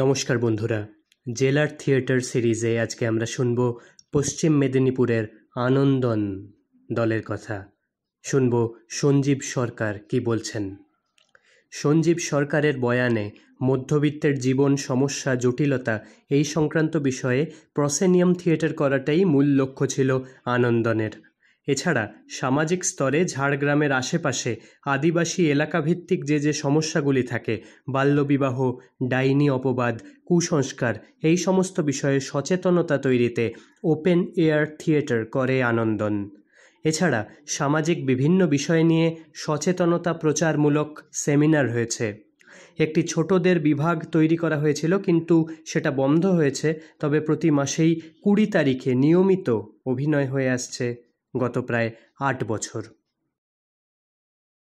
নমস্কার বন্ধুরা জেলার থিয়েটার সিরিজে আজকে আমরা শুনব পশ্চিম মেদিনীপুরের আনন্দন দলের কথা শুনব সঞ্জীব সরকার কি বলছেন সঞ্জীব সরকারের বয়ানে মধ্যবিত্তের জীবন সমস্যা জটিলতা এই সংক্রান্ত বিষয়ে প্রসেনিয়াম থিয়েটার করাটাই মূল লক্ষ্য ছিল আনন্দনের এছাড়া সামাজিক স্তরে ঝাড়গ্রামের আশেপাশে আদিবাসী এলাকাভিত্তিক যে যে সমস্যাগুলি থাকে বাল্যবিবাহ ডাইনি অপবাদ কুসংস্কার এই সমস্ত বিষয়ে সচেতনতা তৈরিতে ওপেন এয়ার থিয়েটার করে আনন্দন এছাড়া সামাজিক বিভিন্ন বিষয় নিয়ে সচেতনতা প্রচারমূলক সেমিনার হয়েছে একটি ছোটদের বিভাগ তৈরি করা হয়েছিল কিন্তু সেটা বন্ধ হয়েছে তবে প্রতি মাসেই কুড়ি তারিখে নিয়মিত অভিনয় হয়ে আসছে গত প্রায় আট বছর